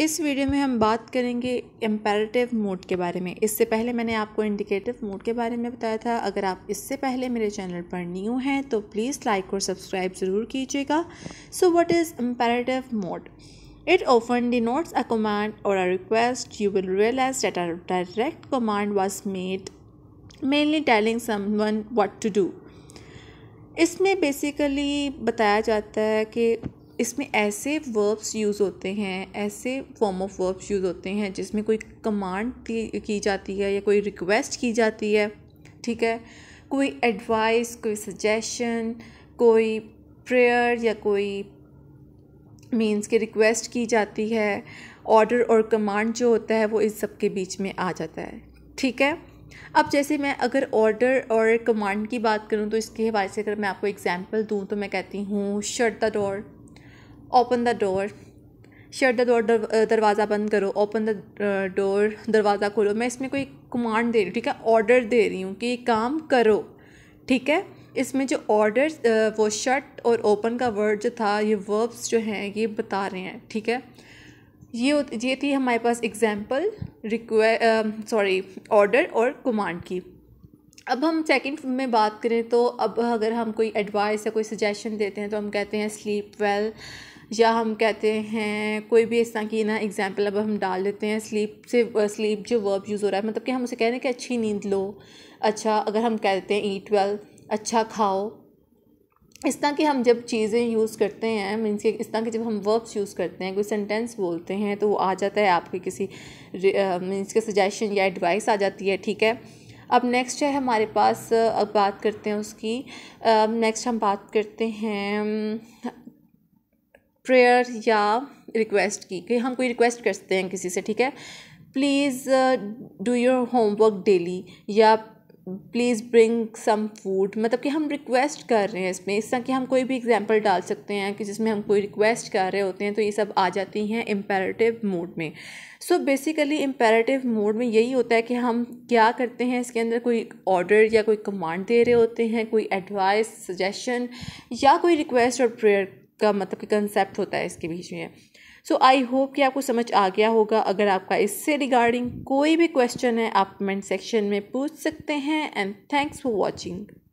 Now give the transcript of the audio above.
इस वीडियो में हम बात करेंगे एम्पेरेटिव मोड के बारे में इससे पहले मैंने आपको इंडिकेटिव मोड के बारे में बताया था अगर आप इससे पहले मेरे चैनल पर न्यू हैं तो प्लीज़ लाइक और सब्सक्राइब ज़रूर कीजिएगा so what is imperative mood often denotes a command or a request you will realise that a direct command was made mainly telling some what to do इसमें basically बताया जाता है कि इसमें ऐसे वर्ब्स यूज़ होते हैं ऐसे फॉर्म ऑफ वर्ब्स यूज़ होते हैं जिसमें कोई कमांड की जाती है या कोई रिक्वेस्ट की जाती है ठीक है कोई एडवाइस कोई सजेशन कोई प्रेयर या कोई मीन्स के रिक्वेस्ट की जाती है ऑर्डर और कमांड जो होता है वो इस सब के बीच में आ जाता है ठीक है अब जैसे मैं अगर ऑर्डर और कमांड की बात करूँ तो इसके हवाले से अगर मैं आपको एग्जांपल दूँ तो मैं कहती हूँ shut the door open the door shut the door दरवाज़ा बंद करो ओपन द डोर दरवाज़ा खोलो मैं इसमें कोई कमांड दे रही हूँ ठीक है ऑर्डर दे रही हूँ कि काम करो ठीक है इसमें जो ऑर्डर वो शट और ओपन का वर्ड जो था ये वर्ब्स जो हैं ये बता रहे हैं ठीक है ये ये थी हमारे पास एग्जाम्पल रिक्वे सॉरी ऑर्डर और कमांड की अब हम सेकंड में बात करें तो अब अगर हम कोई एडवाइस या कोई सजेशन देते हैं तो हम कहते हैं स्लीप वेल well, या हम कहते हैं कोई भी इस तरह की ना एग्जाम्पल अब हम डाल देते हैं स्लीप से स्लीप जो वर्ब यूज़ हो रहा है मतलब कि हम उसे कह रहे हैं कि अच्छी नींद लो अच्छा अगर हम कहते हैं ईट वेल अच्छा खाओ इस तरह की हम जब चीज़ें यूज़ करते हैं मीन्स कि इस तरह के जब हम वर्ब्स यूज़ करते हैं कोई सेंटेंस बोलते हैं तो वो आ जाता है आपके किसी मीन्स के सजेशन या एडवाइस आ जाती है ठीक है अब नेक्स्ट है हमारे पास अब बात करते हैं उसकी नेक्स्ट हम बात करते हैं प्रेयर या रिक्वेस्ट की कि हम कोई रिक्वेस्ट करते हैं किसी से ठीक है please do your homework daily या प्लीज़ ब्रिंग सम फूड मतलब कि हम रिक्वेस्ट कर रहे हैं इसमें इस तरह कि हम कोई भी एग्जांपल डाल सकते हैं कि जिसमें हम कोई रिक्वेस्ट कर रहे होते हैं तो ये सब आ जाती हैं इम्पेरेटिव मोड में सो बेसिकली इम्पेरेटिव मोड में यही होता है कि हम क्या करते हैं इसके अंदर कोई ऑर्डर या कोई कमांड दे रहे होते हैं कोई एडवाइस सजेशन या कोई रिक्वेस्ट और प्रेयर का मतलब कि कंसेप्ट होता है इसके बीच में सो आई होप कि आपको समझ आ गया होगा अगर आपका इससे रिगार्डिंग कोई भी क्वेश्चन है आप कमेंट सेक्शन में पूछ सकते हैं एंड थैंक्स फॉर वॉचिंग